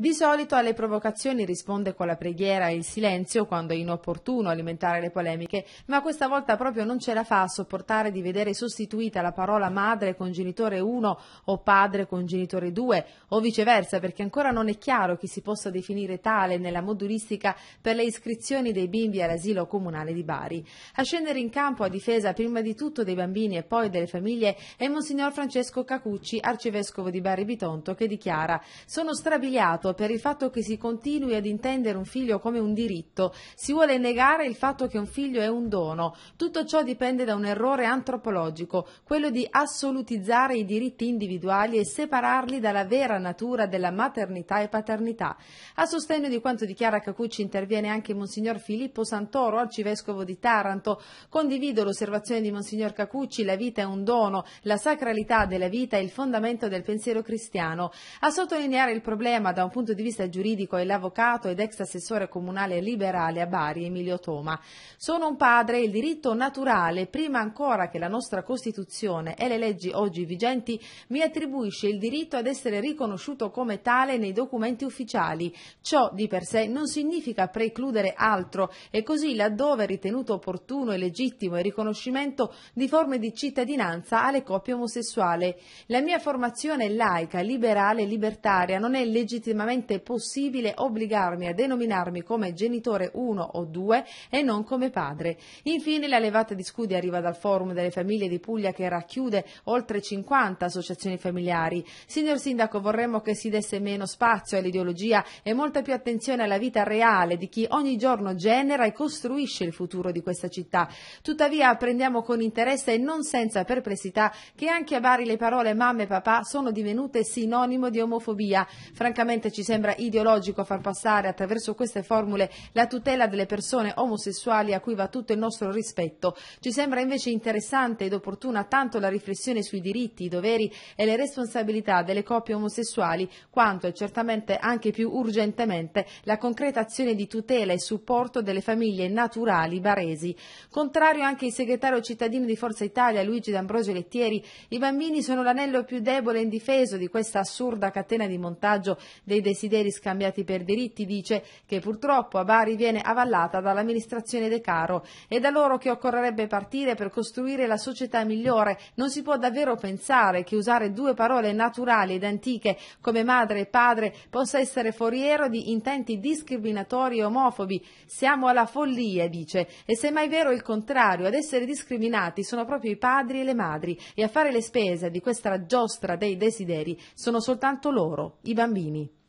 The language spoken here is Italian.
Di solito alle provocazioni risponde con la preghiera e il silenzio quando è inopportuno alimentare le polemiche, ma questa volta proprio non ce la fa a sopportare di vedere sostituita la parola madre con genitore 1 o padre con genitore 2 o viceversa, perché ancora non è chiaro chi si possa definire tale nella modulistica per le iscrizioni dei bimbi all'asilo comunale di Bari. A scendere in campo a difesa prima di tutto dei bambini e poi delle famiglie è Monsignor Francesco Cacucci, arcivescovo di Bari Bitonto, che dichiara: "Sono strabiliato scontato per il fatto che si continui ad intendere un figlio come un diritto, si vuole negare il fatto che un figlio è un dono. Tutto ciò dipende da un errore antropologico, quello di assolutizzare i diritti individuali e separarli dalla vera natura della maternità e paternità. A sostegno di quanto dichiara Cacucci interviene anche Monsignor Filippo Santoro, arcivescovo di Taranto. Condivido l'osservazione di Monsignor Cacucci, la vita è un dono, la sacralità della vita è il fondamento del pensiero cristiano. A sottolineare il problema da un punto punto di vista giuridico è l'avvocato ed ex assessore comunale liberale a Bari, Emilio Toma. Sono un padre, il diritto naturale, prima ancora che la nostra Costituzione e le leggi oggi vigenti, mi attribuisce il diritto ad essere riconosciuto come tale nei documenti ufficiali. Ciò di per sé non significa precludere altro e così laddove è ritenuto opportuno e legittimo il riconoscimento di forme di cittadinanza alle coppie omosessuali. La mia formazione laica, liberale e libertaria, non è legittimamente eticamente possibile obbligarmi a denominarmi come genitore 1 o 2 e non come padre. Infine la levata di scudi arriva dal forum delle famiglie di Puglia che racchiude oltre 50 associazioni familiari. Signor Sindaco, vorremmo che si desse meno spazio all'ideologia e molta più attenzione alla vita reale di chi ogni giorno genera e costruisce il futuro di questa città. Tuttavia apprendiamo con interesse e non senza perplessità che anche a Bari le parole mamma e papà sono divenute sinonimo di omofobia. Francamente ci ci sembra ideologico far passare attraverso queste formule la tutela delle persone omosessuali a cui va tutto il nostro rispetto. Ci sembra invece interessante ed opportuna tanto la riflessione sui diritti, i doveri e le responsabilità delle coppie omosessuali, quanto e certamente anche più urgentemente la concreta azione di tutela e supporto delle famiglie naturali baresi. Contrario anche il segretario cittadino di Forza Italia, Luigi D'Ambrosio Lettieri, i bambini sono l'anello più debole e indifeso di questa assurda catena di montaggio dei dei desideri scambiati per diritti, dice che purtroppo a Bari viene avallata dall'amministrazione De Caro. È da loro che occorrerebbe partire per costruire la società migliore. Non si può davvero pensare che usare due parole naturali ed antiche come madre e padre possa essere foriero di intenti discriminatori e omofobi. Siamo alla follia, dice, e semmai vero il contrario, ad essere discriminati sono proprio i padri e le madri e a fare le spese di questa giostra dei desideri sono soltanto loro, i bambini.